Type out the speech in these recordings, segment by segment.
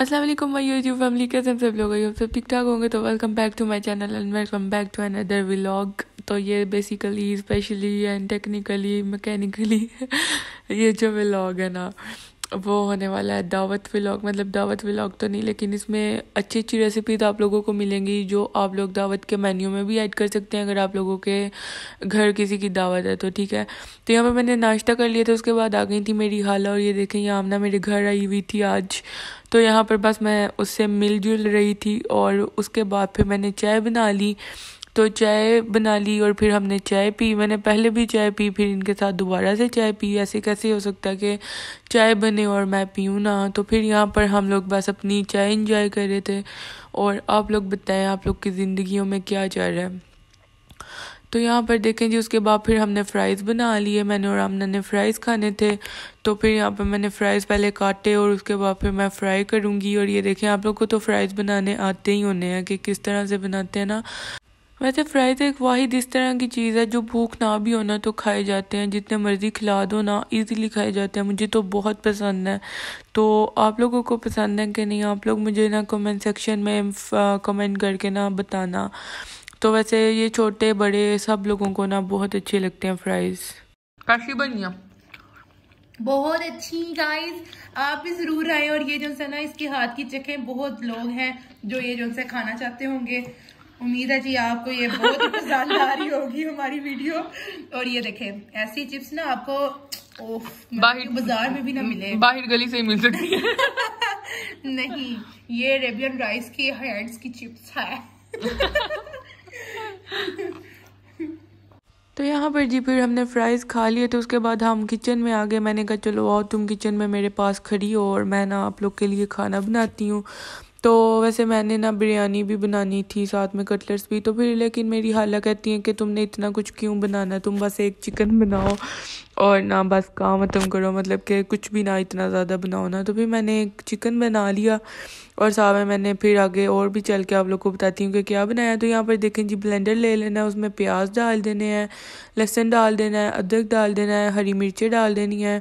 Aslam my YouTube family कैसे हम सब लोग हैं सब ठीक ठाक होंगे तो welcome back to my channel and welcome back to another vlog तो ये basically specially and technically mechanically ये जो व्लाग है ना वो होने वाला है दावत व्लॉग मतलब दावत व्लॉग तो नहीं लेकिन इसमें अच्छी अच्छी रेसिपी तो आप लोगों को मिलेंगी जो आप लोग दावत के मेन्यू में भी ऐड कर सकते हैं अगर आप लोगों के घर किसी की दावत है तो ठीक है तो यहाँ पे मैंने नाश्ता कर लिया था उसके बाद आ गई थी मेरी हाला और ये देखें ये आमना मेरे घर आई हुई थी आज तो यहाँ पर बस मैं उससे मिलजुल रही थी और उसके बाद फिर मैंने चाय बना ली तो चाय बना ली और फिर हमने चाय पी मैंने पहले भी चाय पी फिर इनके साथ दोबारा से चाय पी ऐसे कैसे हो सकता कि चाय बने और मैं पीऊँ ना तो फिर यहाँ पर हम लोग बस अपनी चाय इंजॉय कर रहे थे और आप लोग बताएं आप लोग की ज़िंदगियों में क्या चल रहा है तो यहाँ पर देखें जी उसके बाद फिर हमने फ्राइज़ बना लिए मैंने और आमना ने फ्राइज़ खाने थे तो फिर यहाँ पर मैंने फ्राइज़ पहले काटे और उसके बाद फिर मैं फ्राई करूँगी और ये देखें आप लोग को तो फ्राइज़ बनाने आते ही होने हैं कि किस तरह से बनाते हैं ना वैसे फ्राइज़ एक वाहिद इस तरह की चीज़ है जो भूख ना भी होना तो खाए जाते हैं जितने मर्ज़ी खिला दो ना इजीली खाए जाते हैं मुझे तो बहुत पसंद है तो आप लोगों को पसंद है कि नहीं आप लोग मुझे ना कमेंट सेक्शन में कमेंट करके ना बताना तो वैसे ये छोटे बड़े सब लोगों को ना बहुत अच्छे लगते हैं फ्राइज़ काफी बनिया बहुत अच्छी गाइस आप भी ज़रूर आए और ये जो है ना इसके हाथ की चखे बहुत लोग हैं जो ये जो खाना चाहते होंगे उम्मीद है जी आपको ये बहुत पसंद आ रही होगी हमारी वीडियो और ये देखें ऐसी चिप्स ना आपको बाहर बाजार में भी ना मिले बाहर गली से ही मिल सकती है नहीं ये अरेबियन राइस की हैंड्स की चिप्स है तो यहाँ पर जी फिर हमने फ्राइज़ खा लिए तो उसके बाद हम किचन में आ गए मैंने कहा चलो आओ तुम किचन में मेरे पास खड़ी हो और मैं ना आप लोग के लिए खाना बनाती हूँ तो वैसे मैंने ना बिरयानी भी बनानी थी साथ में कटलेट्स भी तो फिर लेकिन मेरी हाला कहती हैं कि तुमने इतना कुछ क्यों बनाना तुम बस एक चिकन बनाओ और ना बस काम ख़त्म करो मतलब कि कुछ भी ना इतना ज़्यादा बनाओ ना तो फिर मैंने एक चिकन बना लिया और साथ में मैंने फिर आगे और भी चल के आप लोग को बताती हूँ कि क्या बनाया तो यहाँ पर देखें जी ब्लेंडर ले लेना है उसमें प्याज डाल देने हैं लहसन डाल देना है अदरक डाल देना है हरी मिर्चें डाल देनी है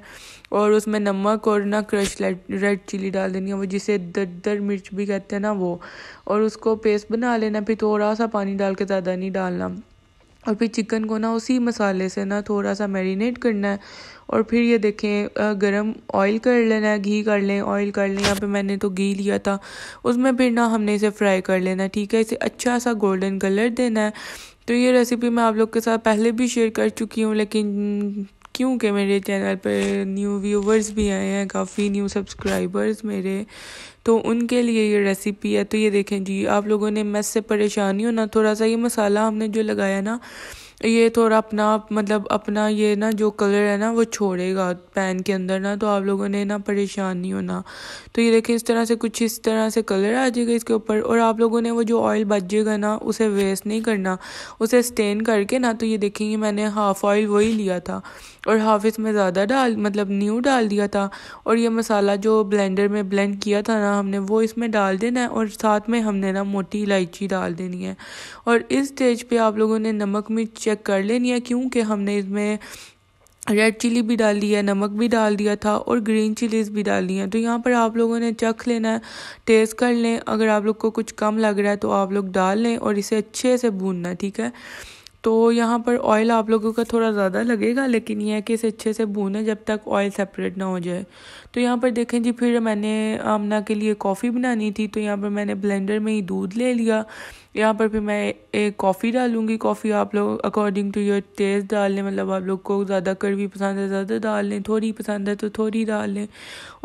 और उसमें नमक और ना क्रश रेड चिली डाल देनी है वो जिसे दर दर मिर्च भी कहते हैं ना वो और उसको पेस्ट बना लेना फिर थोड़ा सा पानी डाल के ज़्यादा नहीं डालना और फिर चिकन को ना उसी मसाले से ना थोड़ा सा मैरिनेट करना है और फिर ये देखें गरम ऑयल कर लेना है घी कर लें ऑयल कर लें यहाँ पे मैंने तो घी लिया था उसमें फिर ना हमने इसे फ्राई कर लेना है ठीक है इसे अच्छा सा गोल्डन कलर देना है तो ये रेसिपी मैं आप लोग के साथ पहले भी शेयर कर चुकी हूँ लेकिन क्योंकि मेरे चैनल पर न्यू व्यूवर्स भी आए हैं काफ़ी न्यू सब्सक्राइबर्स मेरे तो उनके लिए ये रेसिपी है तो ये देखें जी आप लोगों ने मैस से परेशानी होना थोड़ा सा ये मसाला हमने जो लगाया ना ये थोड़ा अपना मतलब अपना ये ना जो कलर है ना वो छोड़ेगा पैन के अंदर ना तो आप लोगों ने ना परेशान नहीं होना तो ये देखें इस तरह से कुछ इस तरह से कलर आ जाएगा इसके ऊपर और आप लोगों ने वो जो ऑयल बच जाएगा ना उसे वेस्ट नहीं करना उसे स्टेन करके ना तो ये देखेंगे मैंने हाफ़ ऑयल वही लिया था और हाफ इसमें ज़्यादा डाल मतलब न्यू डाल दिया था और ये मसाला जो ब्लेंडर में ब्लेंड किया था ना हमने वो इसमें डाल देना है और साथ में हमने ना मोटी इलायची डाल देनी है और इस स्टेज पर आप लोगों ने नमक मिर्च चेक कर लेनी है क्योंकि हमने इसमें रेड चिली भी दी है नमक भी डाल दिया था और ग्रीन चिलीज़ भी डाल दी हैं तो यहाँ पर आप लोगों ने चख लेना है टेस्ट कर लें अगर आप लोग को कुछ कम लग रहा है तो आप लोग डाल लें और इसे अच्छे से भूनना है ठीक है तो यहाँ पर ऑयल आप लोगों का थोड़ा ज़्यादा लगेगा लेकिन यह है कि इसे अच्छे से भूनें जब तक ऑयल सेपरेट ना हो जाए तो यहाँ पर देखें जी फिर मैंने आमना के लिए कॉफ़ी बनानी थी तो यहाँ पर मैंने ब्लेंडर में ही दूध ले लिया यहाँ पर फिर मैं एक कॉफ़ी डालूँगी कॉफ़ी आप लोग अकॉर्डिंग टू योर टेस्ट डाल लें मतलब आप लोग को ज़्यादा कड़वी पसंद है ज़्यादा डाल लें थोड़ी पसंद है तो थोड़ी डाल लें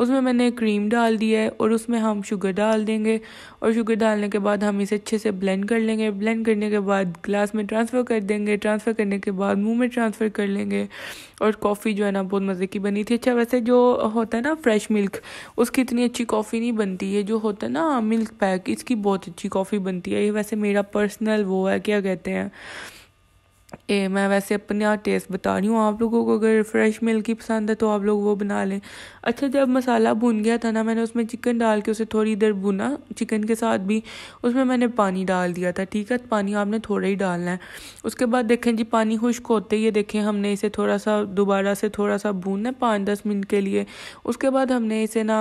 उसमें मैंने क्रीम डाल दी है और उसमें हम शुगर डाल देंगे और शुगर डालने के बाद हम इसे अच्छे से ब्लेंड कर लेंगे ब्लेंड करने के बाद ग्लास में ट्रांसफ़र कर देंगे ट्रांसफ़र करने के बाद मुँह में ट्रांसफ़र कर लेंगे और कॉफ़ी जो है ना बहुत मज़े की बनी थी अच्छा वैसे जो होता है ना फ्रेश मिल्क उसकी इतनी अच्छी कॉफ़ी नहीं बनती है जो होता है ना मिल्क पैक इसकी बहुत अच्छी कॉफ़ी बनती है ये वैसे मेरा पर्सनल वो है क्या कहते हैं ए, मैं वैसे अपने यहाँ टेस्ट बता रही हूँ आप लोगों को अगर फ्रेश मिल्क ही पसंद है तो आप लोग वो बना लें अच्छा जब मसाला भुन गया था ना मैंने उसमें चिकन डाल के उसे थोड़ी देर भुना चिकन के साथ भी उसमें मैंने पानी डाल दिया था ठीक है पानी आपने थोड़ा ही डालना है उसके बाद देखें जी पानी खुश्क होते ये देखें हमने इसे थोड़ा सा दोबारा से थोड़ा सा भूनना है पाँच दस मिनट के लिए उसके बाद हमने इसे ना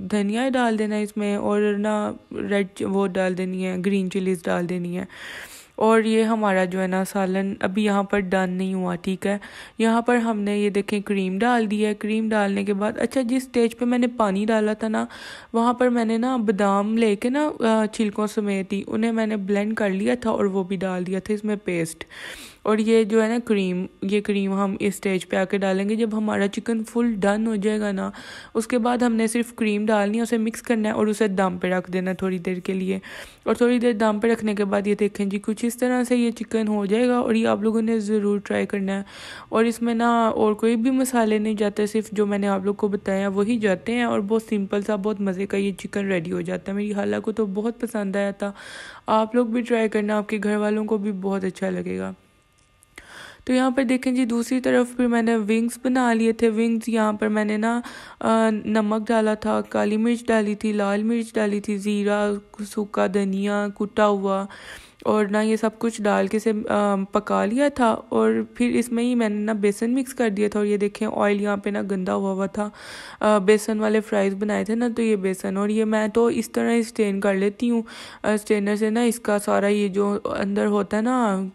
धनिया डाल देना है इसमें और ना रेड वो डाल देनी है ग्रीन चिलीज डाल देनी है और ये हमारा जो है ना सालन अभी यहाँ पर डन नहीं हुआ ठीक है यहाँ पर हमने ये देखें क्रीम डाल दी है क्रीम डालने के बाद अच्छा जिस स्टेज पे मैंने पानी डाला था ना वहाँ पर मैंने ना बादाम लेके ना छिलकों समेत ही उन्हें मैंने ब्लेंड कर लिया था और वो भी डाल दिया था इसमें पेस्ट और ये जो है ना क्रीम ये क्रीम हम इस स्टेज पे आके डालेंगे जब हमारा चिकन फुल डन हो जाएगा ना उसके बाद हमने सिर्फ क्रीम डालनी है उसे मिक्स करना है और उसे दम पे रख देना थोड़ी देर के लिए और थोड़ी देर दम पे रखने के बाद ये देखें जी कुछ इस तरह से ये चिकन हो जाएगा और ये आप लोगों ने ज़रूर ट्राई करना है और इसमें ना और कोई भी मसाले नहीं जाते सिर्फ जो मैंने आप लोग को बताया वही जाते हैं और बहुत सिंपल सा बहुत मज़े का ये चिकन रेडी हो जाता है मेरी हाला को तो बहुत पसंद आया था आप लोग भी ट्राई करना आपके घर वालों को भी बहुत अच्छा लगेगा तो यहाँ पर देखें जी दूसरी तरफ फिर मैंने विंग्स बना लिए थे विंग्स यहाँ पर मैंने ना नमक डाला था काली मिर्च डाली थी लाल मिर्च डाली थी ज़ीरा सूखा धनिया कुटा हुआ और ना ये सब कुछ डाल के से पका लिया था और फिर इसमें ही मैंने ना बेसन मिक्स कर दिया था और ये देखें ऑयल यहाँ पे ना गंदा हुआ हुआ था बेसन वाले फ्राइज़ बनाए थे ना तो ये बेसन और ये मैं तो इस तरह स्टेन कर लेती हूँ स्टेनर से ना इसका सारा ये जो अंदर होता है ना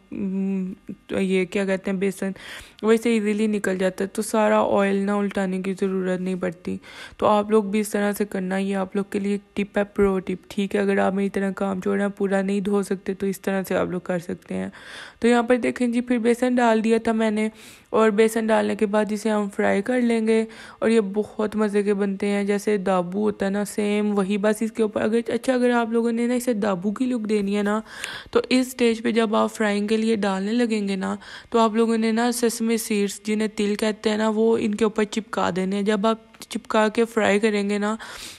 तो ये क्या कहते हैं बेसन वैसे इजीली निकल जाता है तो सारा ऑयल ना उल्टाने की ज़रूरत नहीं पड़ती तो आप लोग भी इस तरह से करना ये आप लोग के लिए टिप है प्रो टिप ठीक है अगर आप मेरी तरह काम छोड़ना पूरा नहीं धो सकते तो इस तरह से आप लोग कर सकते हैं तो यहाँ पर देखें जी फिर बेसन डाल दिया था मैंने और बेसन डालने के बाद इसे हम फ्राई कर लेंगे और ये बहुत मज़े के बनते हैं जैसे दाबू होता है ना सेम वही बस इसके ऊपर अगर अच्छा अगर आप लोगों ने ना इसे दाबू की लुक देनी है ना तो इस स्टेज पे जब आप फ्राइंग के लिए डालने लगेंगे ना तो आप लोगों ने ना ससमे सीड्स जिन्हें तिल कहते हैं ना वो इनके ऊपर चिपका देने हैं जब आप चिपका के फ्राई करेंगे ना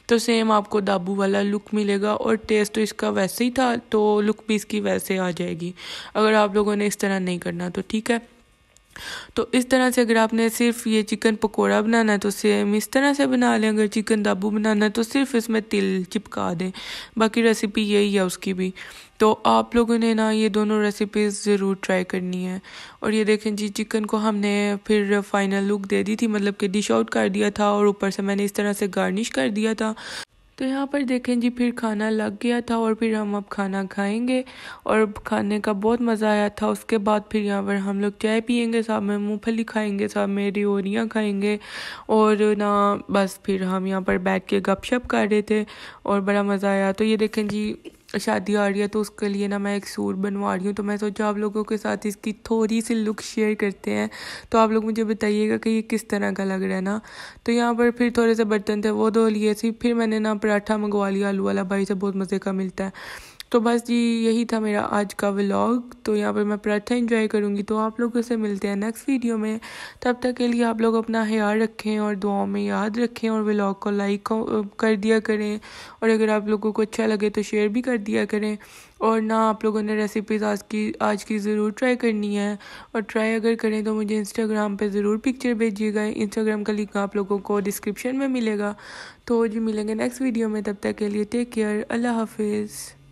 तो सेम आपको दाबू वाला लुक मिलेगा और टेस्ट तो इसका वैसे ही था तो लुक भी इसकी वैसे आ जाएगी अगर आप लोगों ने इस तरह नहीं करना तो ठीक है तो इस तरह से अगर आपने सिर्फ ये चिकन पकोड़ा बनाना है तो सेम इस तरह से बना लें अगर चिकन दाबू बनाना है तो सिर्फ इसमें तिल चिपका दें बाकी रेसिपी यही है उसकी भी तो आप लोगों ने ना ये दोनों रेसिपीज़ ज़रूर ट्राई करनी है और ये देखें जी चिकन को हमने फिर फाइनल लुक दे दी थी मतलब कि डिश आउट कर दिया था और ऊपर से मैंने इस तरह से गार्निश कर दिया था तो यहाँ पर देखें जी फिर खाना लग गया था और फिर हम अब खाना खाएंगे और खाने का बहुत मज़ा आया था उसके बाद फिर यहाँ पर हम लोग चाय पियेंगे साथ में मूँगफली खाएंगे साथ में रिओरियाँ खाएंगे और ना बस फिर हम यहाँ पर बैठ के गपशप कर रहे थे और बड़ा मज़ा आया तो ये देखें जी तो शादी आ रही है तो उसके लिए ना मैं एक सूट बनवा रही हूँ तो मैं सोचा आप लोगों के साथ इसकी थोड़ी सी लुक शेयर करते हैं तो आप लोग मुझे बताइएगा कि ये किस तरह का लग रहा है ना तो यहाँ पर फिर थोड़े से बर्तन थे वो धो लिए थे फिर मैंने ना पराठा मंगवा लिया आलू वाला भाई से बहुत मज़े का मिलता है तो बस जी यही था मेरा आज का व्लॉग तो यहाँ पर मैं प्रार्था इन्जॉय करूँगी तो आप लोगों से मिलते हैं नेक्स्ट वीडियो में तब तक के लिए आप लोग अपना ख्याल रखें और दुआओं में याद रखें और व्लॉग को लाइक कर दिया करें और अगर आप लोगों को अच्छा लगे तो शेयर भी कर दिया करें और ना आप लोगों ने रेसिपीज़ आज की आज की ज़रूर ट्राई करनी है और ट्राई अगर करें तो मुझे इंस्टाग्राम पर ज़रूर पिक्चर भेजिएगा इंस्टाग्राम का लिंक आप लोगों को डिस्क्रिप्शन में मिलेगा तो जी मिलेंगे नेक्स्ट वीडियो में तब तक के लिए टेक केयर अल्लाह हाफिज़